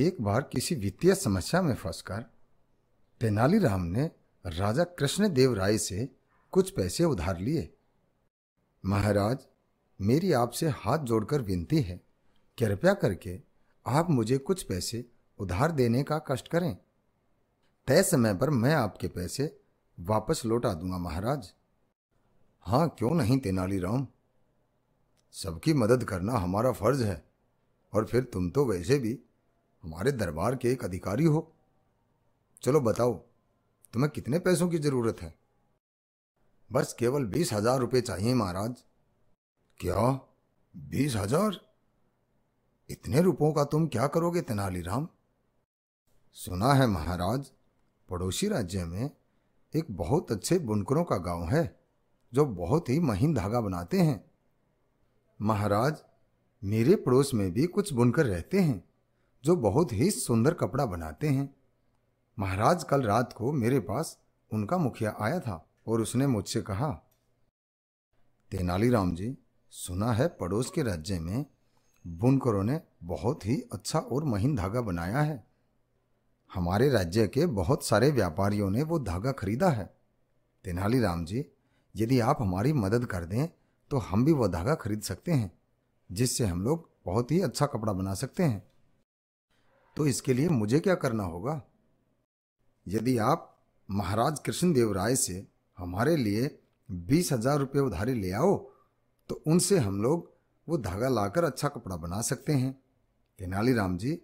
एक बार किसी वित्तीय समस्या में फंसकर तेनालीराम ने राजा कृष्णदेव राय से कुछ पैसे उधार लिए महाराज मेरी आपसे हाथ जोड़कर विनती है कृपया करके आप मुझे कुछ पैसे उधार देने का कष्ट करें तय समय पर मैं आपके पैसे वापस लौटा दूंगा महाराज हाँ क्यों नहीं तेनालीराम सबकी मदद करना हमारा फर्ज है और फिर तुम तो वैसे भी हमारे दरबार के एक अधिकारी हो चलो बताओ तुम्हें कितने पैसों की जरूरत है बस केवल बीस हजार रुपये चाहिए महाराज क्या बीस हजार इतने रुपयों का तुम क्या करोगे तेनालीराम सुना है महाराज पड़ोसी राज्य में एक बहुत अच्छे बुनकरों का गांव है जो बहुत ही महीन धागा बनाते हैं महाराज मेरे पड़ोस में भी कुछ बुनकर रहते हैं जो बहुत ही सुंदर कपड़ा बनाते हैं महाराज कल रात को मेरे पास उनका मुखिया आया था और उसने मुझसे कहा तेनालीराम जी सुना है पड़ोस के राज्य में बुनकरों ने बहुत ही अच्छा और महीन धागा बनाया है हमारे राज्य के बहुत सारे व्यापारियों ने वो धागा खरीदा है तेनालीराम जी यदि आप हमारी मदद कर दें तो हम भी वो धागा खरीद सकते हैं जिससे हम लोग बहुत ही अच्छा कपड़ा बना सकते हैं तो इसके लिए मुझे क्या करना होगा यदि आप महाराज कृष्णदेव राय से हमारे लिए बीस हजार रुपये उधारी ले आओ तो उनसे हम लोग वो धागा लाकर अच्छा कपड़ा बना सकते हैं तेनालीराम जी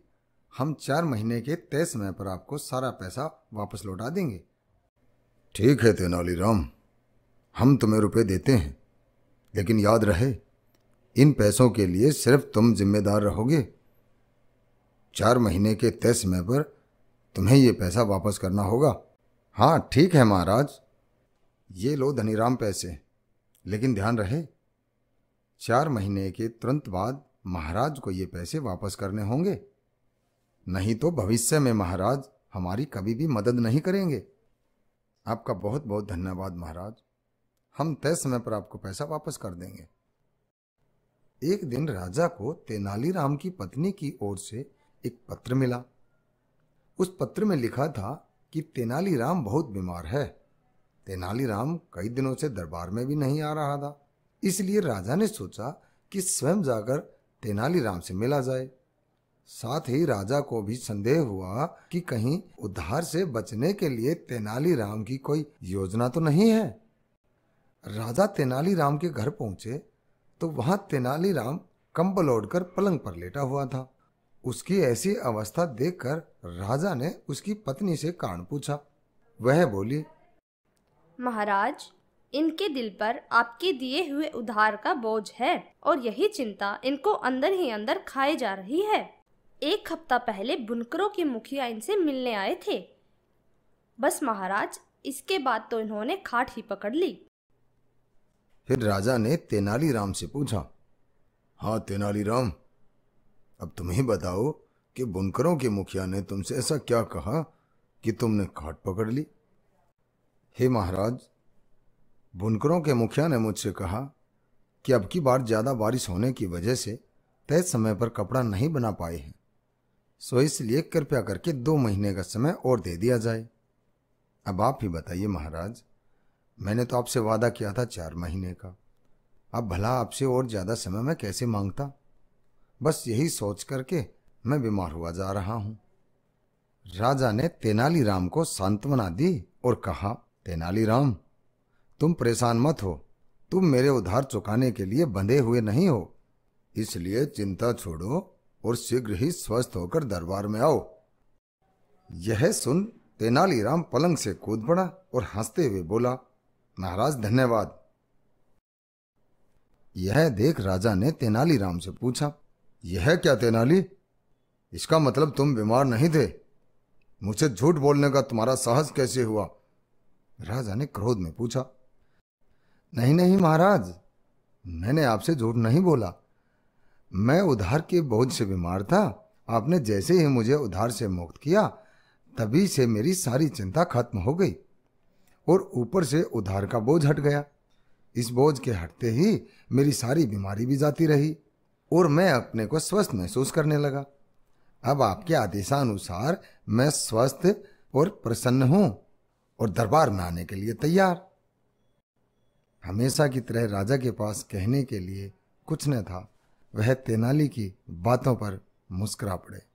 हम चार महीने के तय समय पर आपको सारा पैसा वापस लौटा देंगे ठीक है तेनालीराम हम तुम्हें रुपए देते हैं लेकिन याद रहे इन पैसों के लिए सिर्फ तुम जिम्मेदार रहोगे चार महीने के तय समय पर तुम्हें ये पैसा वापस करना होगा हाँ ठीक है महाराज ये लो धनीराम पैसे लेकिन ध्यान रहे चार महीने के तुरंत बाद महाराज को ये पैसे वापस करने होंगे नहीं तो भविष्य में महाराज हमारी कभी भी मदद नहीं करेंगे आपका बहुत बहुत धन्यवाद महाराज हम तय समय पर आपको पैसा वापस कर देंगे एक दिन राजा को तेनालीराम की पत्नी की ओर से एक पत्र मिला उस पत्र में लिखा था कि तेनालीराम बहुत बीमार है तेनालीराम कई दिनों से दरबार में भी नहीं आ रहा था इसलिए राजा ने सोचा कि स्वयं जाकर तेनालीराम से मिला जाए साथ ही राजा को भी संदेह हुआ कि कहीं उद्धार से बचने के लिए तेनालीराम की कोई योजना तो नहीं है राजा तेनालीराम के घर पहुंचे तो वहां तेनालीराम कंबल ओढ़कर पलंग पर लेटा हुआ था उसकी ऐसी अवस्था देखकर राजा ने उसकी पत्नी से कारण पूछा वह बोली महाराज इनके दिल पर आपके दिए हुए उधार का बोझ है और यही चिंता इनको अंदर ही अंदर खाए जा रही है एक हफ्ता पहले बुनकरों के मुखिया इनसे मिलने आए थे बस महाराज इसके बाद तो इन्होंने खाट ही पकड़ ली फिर राजा ने तेनालीराम से पूछा हाँ तेनालीराम अब तुम ही बताओ कि बुनकरों के मुखिया ने तुमसे ऐसा क्या कहा कि तुमने खाट पकड़ ली हे महाराज बुनकरों के मुखिया ने मुझसे कहा कि अब की बार ज़्यादा बारिश होने की वजह से तय समय पर कपड़ा नहीं बना पाए हैं सो इसलिए कृपया करके दो महीने का समय और दे दिया जाए अब आप ही बताइए महाराज मैंने तो आपसे वादा किया था चार महीने का अब भला आपसे और ज़्यादा समय मैं कैसे मांगता बस यही सोच करके मैं बीमार हुआ जा रहा हूं राजा ने तेनालीराम को सांत्वना दी और कहा तेनालीराम तुम परेशान मत हो तुम मेरे उधार चुकाने के लिए बंधे हुए नहीं हो इसलिए चिंता छोड़ो और शीघ्र ही स्वस्थ होकर दरबार में आओ यह सुन तेनालीराम पलंग से कूद पड़ा और हंसते हुए बोला महाराज धन्यवाद यह देख राजा ने तेनालीराम से पूछा यह क्या तेनाली इसका मतलब तुम बीमार नहीं थे मुझसे झूठ बोलने का तुम्हारा साहस कैसे हुआ राजा ने क्रोध में पूछा नहीं नहीं महाराज मैंने आपसे झूठ नहीं बोला मैं उधार के बोझ से बीमार था आपने जैसे ही मुझे उधार से मुक्त किया तभी से मेरी सारी चिंता खत्म हो गई और ऊपर से उधार का बोझ हट गया इस बोझ के हटते ही मेरी सारी बीमारी भी जाती रही और मैं अपने को स्वस्थ महसूस करने लगा अब आपके आदेशानुसार मैं स्वस्थ और प्रसन्न हूं और दरबार में आने के लिए तैयार हमेशा की तरह राजा के पास कहने के लिए कुछ न था वह तेनाली की बातों पर मुस्कुरा पड़े